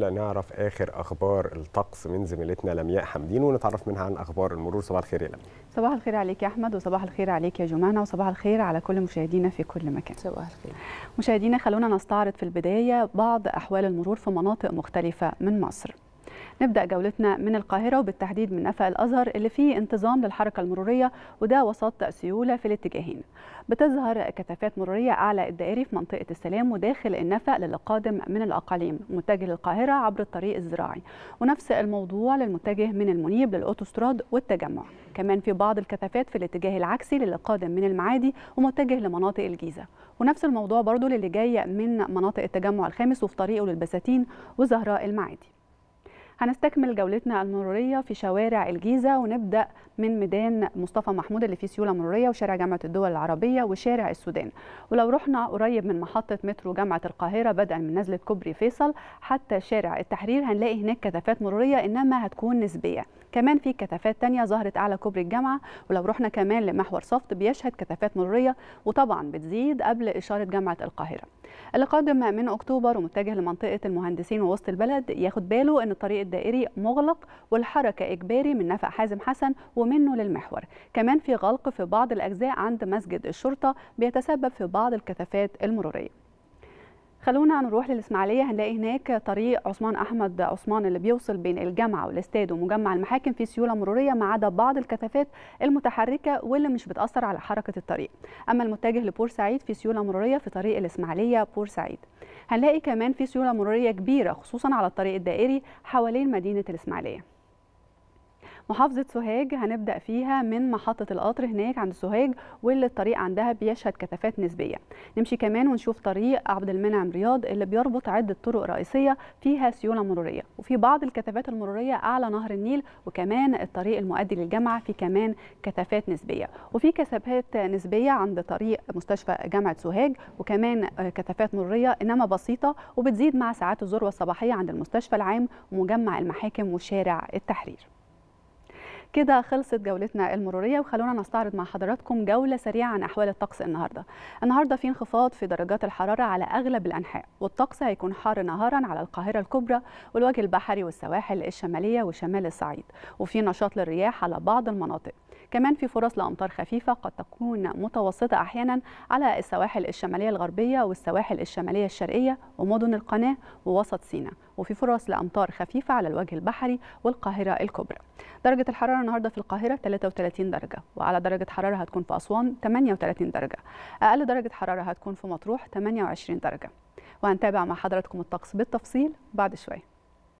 نعرف اخر اخبار الطقس من زميلتنا لمياء حمدين ونتعرف منها عن اخبار المرور صباح الخير يا لمياء صباح الخير عليك يا احمد وصباح الخير عليك يا جمانه وصباح الخير على كل مشاهدينا في كل مكان صباح الخير مشاهدينا خلونا نستعرض في البدايه بعض احوال المرور في مناطق مختلفه من مصر نبدأ جولتنا من القاهرة وبالتحديد من نفق الأزهر اللي فيه انتظام للحركة المرورية وده وسط سيولة في الاتجاهين بتظهر كثافات مرورية أعلى الدائري في منطقة السلام وداخل النفق للقادم من الأقاليم متجه للقاهرة عبر الطريق الزراعي ونفس الموضوع للمتجه من المنيب للأوتوستراد والتجمع كمان في بعض الكثافات في الاتجاه العكسي للي قادم من المعادي ومتجه لمناطق الجيزة ونفس الموضوع برضو للي جاي من مناطق التجمع الخامس وفي طريقه للبساتين وزهراء المعادي هنستكمل جولتنا المرورية في شوارع الجيزة ونبدأ من ميدان مصطفى محمود اللي فيه سيولة مرورية وشارع جامعة الدول العربية وشارع السودان ولو رحنا قريب من محطة مترو جامعة القاهرة بدءا من نزلة كوبري فيصل حتى شارع التحرير هنلاقي هناك كثافات مرورية إنما هتكون نسبية كمان في كثافات تانية ظهرت أعلى كوبري الجامعة ولو رحنا كمان لمحور صفت بيشهد كثافات مرورية وطبعا بتزيد قبل إشارة جامعة القاهرة اللي قادم من أكتوبر ومتجه لمنطقة المهندسين ووسط البلد ياخد باله أن الطريق الدائري مغلق والحركة إجباري من نفق حازم حسن ومنه للمحور كمان في غلق في بعض الأجزاء عند مسجد الشرطة بيتسبب في بعض الكثافات المرورية خلونا نروح للإسماعيلية هنلاقي هناك طريق عثمان أحمد عثمان اللي بيوصل بين الجامعة والاستاد ومجمع المحاكم في سيولة مرورية ما عدا بعض الكثافات المتحركة واللي مش بتأثر على حركة الطريق أما المتجه لبورسعيد في سيولة مرورية في طريق الإسماعيلية بورسعيد هنلاقي كمان في سيولة مرورية كبيرة خصوصا على الطريق الدائري حوالين مدينة الإسماعيلية محافظه سوهاج هنبدا فيها من محطه القطر هناك عند سوهاج واللي الطريق عندها بيشهد كثافات نسبيه نمشي كمان ونشوف طريق عبد المنعم رياض اللي بيربط عده طرق رئيسيه فيها سيوله مروريه وفي بعض الكثافات المروريه اعلى نهر النيل وكمان الطريق المؤدي للجامعه في كمان كثافات نسبيه وفي كثافات نسبيه عند طريق مستشفى جامعه سوهاج وكمان كثافات مروريه انما بسيطه وبتزيد مع ساعات الذروه الصباحيه عند المستشفى العام ومجمع المحاكم وشارع التحرير كده خلصت جولتنا المرورية وخلونا نستعرض مع حضراتكم جولة سريعة عن أحوال الطقس النهاردة النهاردة في انخفاض في درجات الحرارة على أغلب الأنحاء والطقس هيكون حار نهارا على القاهرة الكبرى والوجه البحري والسواحل الشمالية وشمال الصعيد وفي نشاط للرياح على بعض المناطق كمان في فرص لأمطار خفيفة قد تكون متوسطة أحيانا على السواحل الشمالية الغربية والسواحل الشمالية الشرقية ومدن القناة ووسط سيناء وفي فرص لأمطار خفيفة على الوجه البحري والقاهرة الكبرى درجة الحرارة النهاردة في القاهرة 33 درجة وأعلى درجة حرارة هتكون في أسوان 38 درجة أقل درجة حرارة هتكون في مطروح 28 درجة وهنتابع مع حضراتكم الطقس بالتفصيل بعد شويه